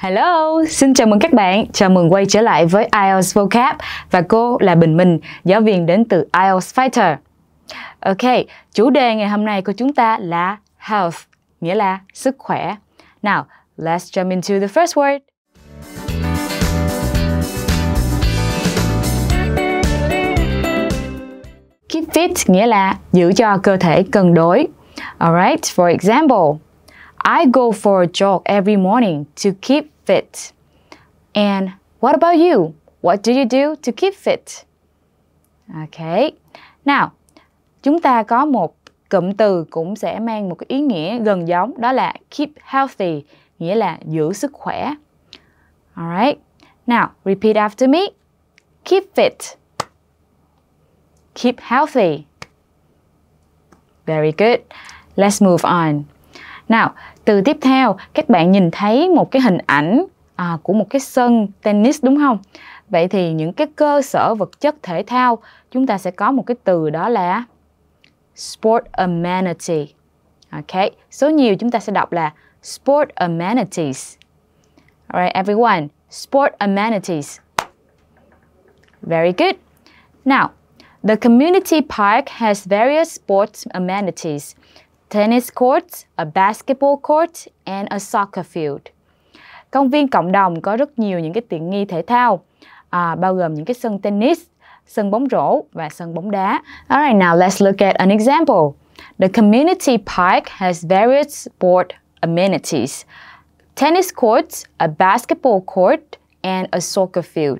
Hello, xin chào mừng các bạn. Chào mừng quay trở lại với IELTS Vocab và cô là Bình Minh, giáo viên đến từ IELTS Fighter. Ok, chủ đề ngày hôm nay của chúng ta là health, nghĩa là sức khỏe. Now, let's jump into the first word. Keep fit nghĩa là giữ cho cơ thể cân đối. Alright, for example, I go for a jog every morning to keep fit. And what about you? What do you do to keep fit? Okay. Now chúng ta có một cụm từ cũng sẽ mang một cái ý nghĩa gần giống đó là keep healthy, nghĩa là giữ sức khỏe. Alright. Now, repeat after me. Keep fit. Keep healthy. Very good. Let's move on. Now, từ tiếp theo các bạn nhìn thấy một cái hình ảnh à, của một cái sân tennis đúng không vậy thì những cái cơ sở vật chất thể thao chúng ta sẽ có một cái từ đó là sport amenity ok số nhiều chúng ta sẽ đọc là sport amenities alright everyone sport amenities very good now the community park has various sports amenities tennis courts, a basketball court and a soccer field. Công viên cộng đồng có rất nhiều những cái tiện nghi thể thao, à, bao gồm những cái sân tennis, sân bóng rổ và sân bóng đá. Alright, now let's look at an example. The community park has various sport amenities. Tennis courts, a basketball court and a soccer field.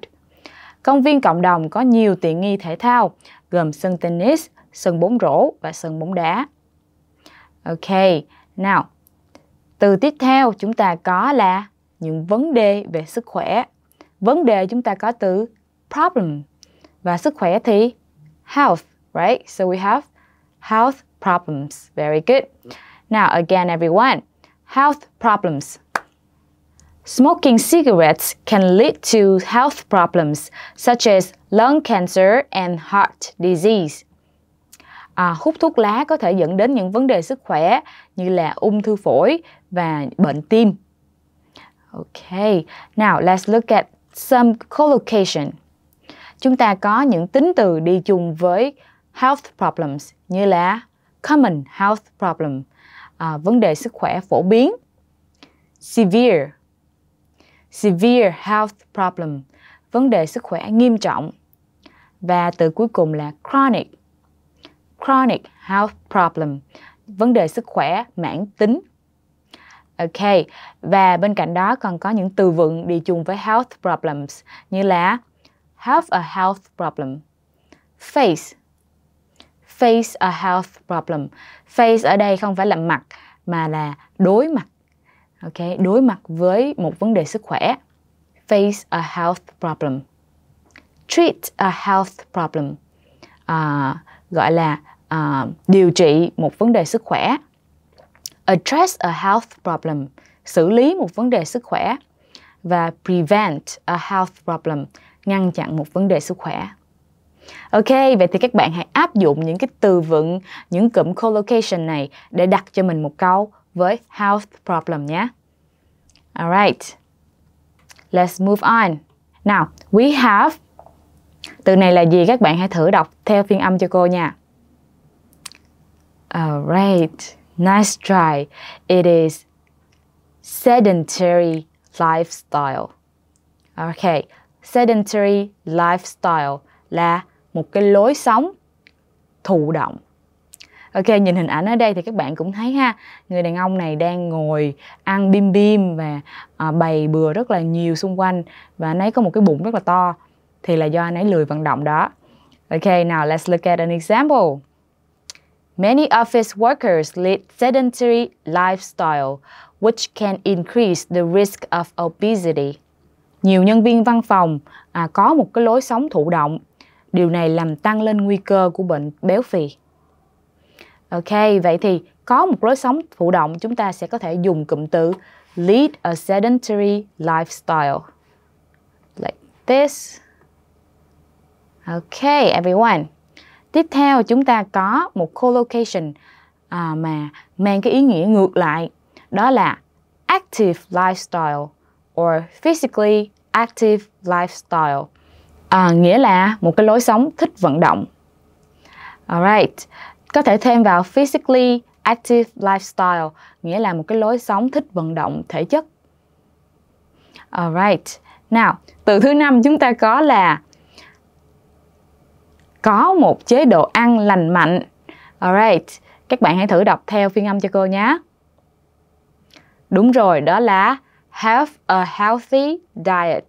Công viên cộng đồng có nhiều tiện nghi thể thao, gồm sân tennis, sân bóng rổ và sân bóng đá. Ok, nào. từ tiếp theo chúng ta có là những vấn đề về sức khỏe. Vấn đề chúng ta có từ problem và sức khỏe thì health, right? So we have health problems. Very good. Now again everyone, health problems. Smoking cigarettes can lead to health problems such as lung cancer and heart disease à, hút thuốc lá có thể dẫn đến những vấn đề sức khỏe như là ung thư phổi và bệnh tim. OK, now let's look at some collocation. Chúng ta có những tính từ đi chung với health problems như là common health problem, à, vấn đề sức khỏe phổ biến. Severe, severe health problem, vấn đề sức khỏe nghiêm trọng. Và từ cuối cùng là chronic, chronic health problem, vấn đề sức khỏe mãn tính. Ok, và bên cạnh đó còn có những từ vựng đi chung với health problems như là have a health problem, face, face a health problem. Face ở đây không phải là mặt mà là đối mặt. Ok, đối mặt với một vấn đề sức khỏe. Face a health problem. Treat a health problem. À, gọi là uh, điều trị một vấn đề sức khỏe address a health problem xử lý một vấn đề sức khỏe và prevent a health problem ngăn chặn một vấn đề sức khỏe Ok, vậy thì các bạn hãy áp dụng những cái từ vựng, những cụm collocation này để đặt cho mình một câu với health problem nhé. Alright, let's move on. Now, we have. Từ này là gì các bạn hãy thử đọc theo phiên âm cho cô nha. Alright, nice try. It is sedentary lifestyle. Okay, sedentary lifestyle là một cái lối sống thụ động. Ok, nhìn hình ảnh ở đây thì các bạn cũng thấy ha, người đàn ông này đang ngồi ăn bim bim và à, bày bừa rất là nhiều xung quanh và anh ấy có một cái bụng rất là to thì là do anh ấy lười vận động đó. Okay, now let's look at an example. Many office workers lead sedentary lifestyle, which can increase the risk of obesity. Nhiều nhân viên văn phòng à, có một cái lối sống thụ động. Điều này làm tăng lên nguy cơ của bệnh béo phì. Ok, vậy thì có một lối sống thụ động chúng ta sẽ có thể dùng cụm từ lead a sedentary lifestyle. Like this. Okay, everyone tiếp theo chúng ta có một collocation à, mà mang cái ý nghĩa ngược lại đó là active lifestyle or physically active lifestyle à, nghĩa là một cái lối sống thích vận động alright có thể thêm vào physically active lifestyle nghĩa là một cái lối sống thích vận động thể chất alright now từ thứ năm chúng ta có là có một chế độ ăn lành mạnh. Alright, các bạn hãy thử đọc theo phiên âm cho cô nhé. Đúng rồi, đó là have a healthy diet.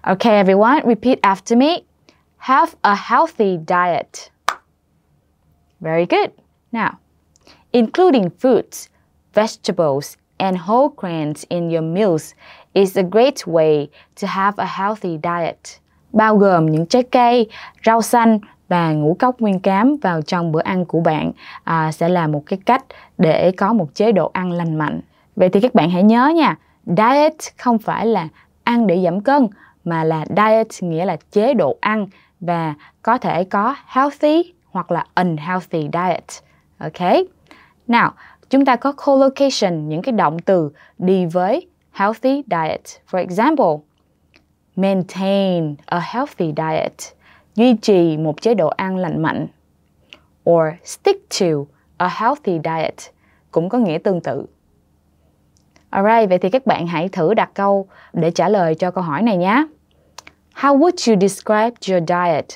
Okay, everyone, repeat after me. Have a healthy diet. Very good. Now, including fruits, vegetables, and whole grains in your meals is a great way to have a healthy diet. Bao gồm những trái cây, rau xanh và ngũ cốc nguyên cám vào trong bữa ăn của bạn à, sẽ là một cái cách để có một chế độ ăn lành mạnh. Vậy thì các bạn hãy nhớ nha, diet không phải là ăn để giảm cân mà là diet nghĩa là chế độ ăn và có thể có healthy hoặc là unhealthy diet. Ok? Nào, chúng ta có collocation những cái động từ đi với healthy diet. For example, maintain a healthy diet duy trì một chế độ ăn lành mạnh or stick to a healthy diet cũng có nghĩa tương tự. Alright, vậy thì các bạn hãy thử đặt câu để trả lời cho câu hỏi này nhé. How would you describe your diet?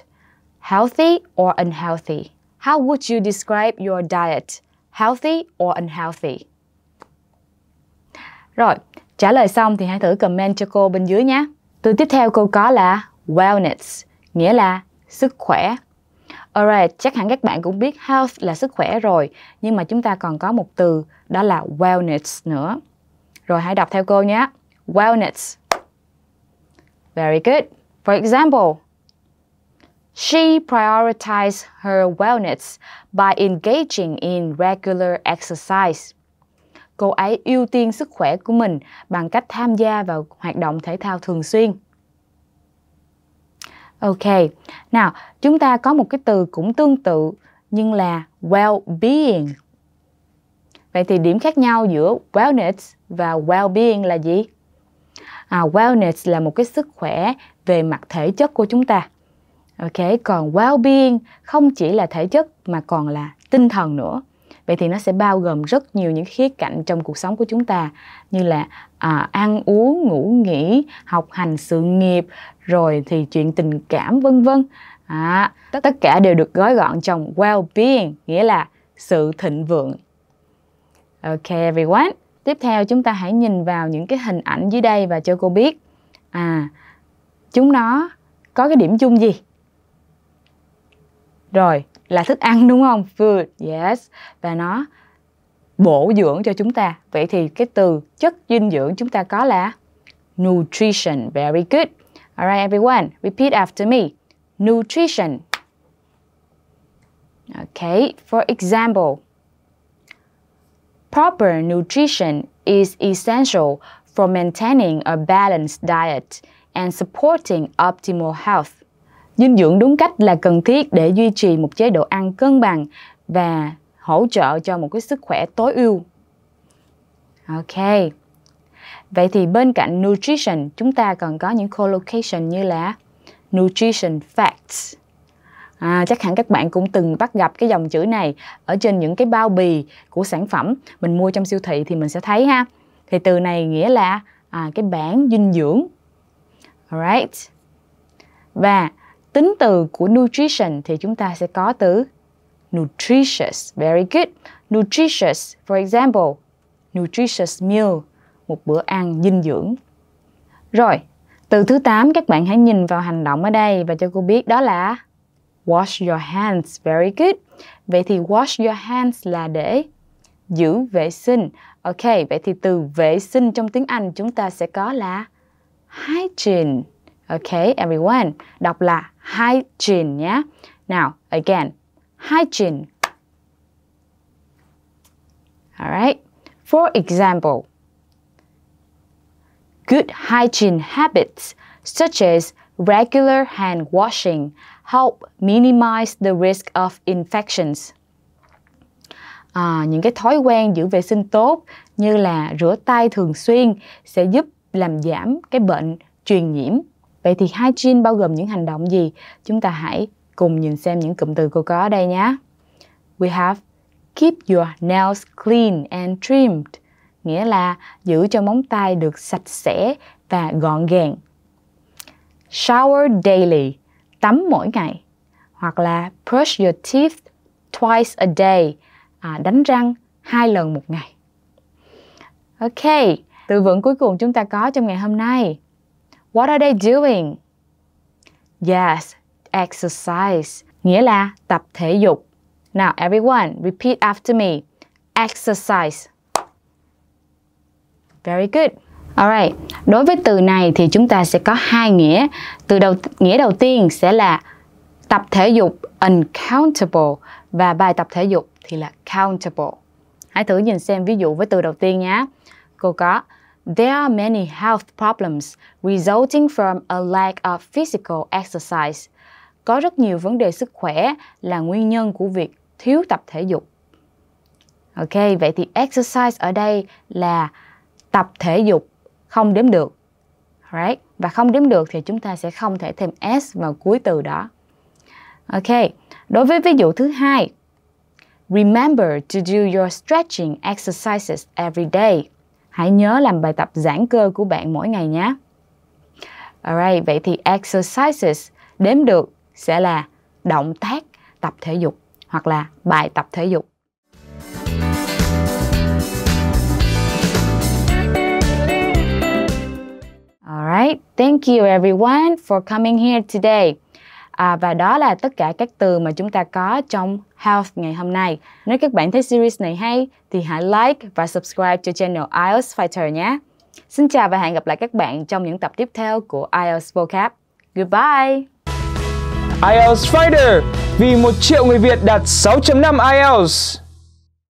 Healthy or unhealthy? How would you describe your diet? Healthy or unhealthy? Rồi, trả lời xong thì hãy thử comment cho cô bên dưới nhé. Từ tiếp theo cô có là wellness, nghĩa là sức khỏe. Alright, chắc hẳn các bạn cũng biết health là sức khỏe rồi, nhưng mà chúng ta còn có một từ đó là wellness nữa. Rồi hãy đọc theo cô nhé. Wellness. Very good. For example, She prioritized her wellness by engaging in regular exercise. Cô ấy ưu tiên sức khỏe của mình bằng cách tham gia vào hoạt động thể thao thường xuyên. Ok. Nào, chúng ta có một cái từ cũng tương tự nhưng là well-being. Vậy thì điểm khác nhau giữa wellness và well-being là gì? À, wellness là một cái sức khỏe về mặt thể chất của chúng ta. Ok, còn well-being không chỉ là thể chất mà còn là tinh thần nữa. Vậy thì nó sẽ bao gồm rất nhiều những khía cạnh trong cuộc sống của chúng ta như là à, ăn uống, ngủ nghỉ, học hành, sự nghiệp rồi thì chuyện tình cảm vân vân à, tất, tất cả đều được gói gọn trong well-being nghĩa là sự thịnh vượng ok everyone tiếp theo chúng ta hãy nhìn vào những cái hình ảnh dưới đây và cho cô biết à chúng nó có cái điểm chung gì rồi là thức ăn đúng không food yes và nó bổ dưỡng cho chúng ta vậy thì cái từ chất dinh dưỡng chúng ta có là nutrition very good All right, everyone, repeat after me. Nutrition. Okay, for example, proper nutrition is essential for maintaining a balanced diet and supporting optimal health. Dinh dưỡng đúng cách là cần thiết để duy trì một chế độ ăn cân bằng và hỗ trợ cho một cái sức khỏe tối ưu. Okay. Vậy thì bên cạnh nutrition, chúng ta còn có những collocation như là nutrition facts. À, chắc hẳn các bạn cũng từng bắt gặp cái dòng chữ này ở trên những cái bao bì của sản phẩm mình mua trong siêu thị thì mình sẽ thấy ha. Thì từ này nghĩa là à, cái bảng dinh dưỡng. Alright. Và tính từ của nutrition thì chúng ta sẽ có từ nutritious. Very good. Nutritious, for example, nutritious meal một bữa ăn dinh dưỡng. Rồi, từ thứ 8 các bạn hãy nhìn vào hành động ở đây và cho cô biết đó là wash your hands, very good. Vậy thì wash your hands là để giữ vệ sinh. Ok, vậy thì từ vệ sinh trong tiếng Anh chúng ta sẽ có là hygiene. Ok, everyone, đọc là hygiene nhé. Now, again, hygiene. Alright For example, good hygiene habits such as regular hand washing help minimize the risk of infections. À, những cái thói quen giữ vệ sinh tốt như là rửa tay thường xuyên sẽ giúp làm giảm cái bệnh truyền nhiễm. Vậy thì hygiene bao gồm những hành động gì? Chúng ta hãy cùng nhìn xem những cụm từ cô có ở đây nhé. We have keep your nails clean and trimmed nghĩa là giữ cho móng tay được sạch sẽ và gọn gàng. Shower daily, tắm mỗi ngày. Hoặc là brush your teeth twice a day, à, đánh răng hai lần một ngày. Ok, từ vựng cuối cùng chúng ta có trong ngày hôm nay. What are they doing? Yes, exercise, nghĩa là tập thể dục. Now everyone, repeat after me. Exercise. Very good. Alright, đối với từ này thì chúng ta sẽ có hai nghĩa. Từ đầu nghĩa đầu tiên sẽ là tập thể dục uncountable và bài tập thể dục thì là countable. Hãy thử nhìn xem ví dụ với từ đầu tiên nhé. Cô có There are many health problems resulting from a lack of physical exercise. Có rất nhiều vấn đề sức khỏe là nguyên nhân của việc thiếu tập thể dục. Ok, vậy thì exercise ở đây là tập thể dục không đếm được. Right? Và không đếm được thì chúng ta sẽ không thể thêm s vào cuối từ đó. Ok, đối với ví dụ thứ hai. Remember to do your stretching exercises every day. Hãy nhớ làm bài tập giãn cơ của bạn mỗi ngày nhé. Alright, vậy thì exercises đếm được sẽ là động tác tập thể dục hoặc là bài tập thể dục. Right, thank you everyone for coming here today. À, và đó là tất cả các từ mà chúng ta có trong Health ngày hôm nay. Nếu các bạn thấy series này hay thì hãy like và subscribe cho channel IELTS Fighter nhé. Xin chào và hẹn gặp lại các bạn trong những tập tiếp theo của IELTS Vocab. Goodbye! IELTS Fighter vì một triệu người Việt đạt 6.5 IELTS.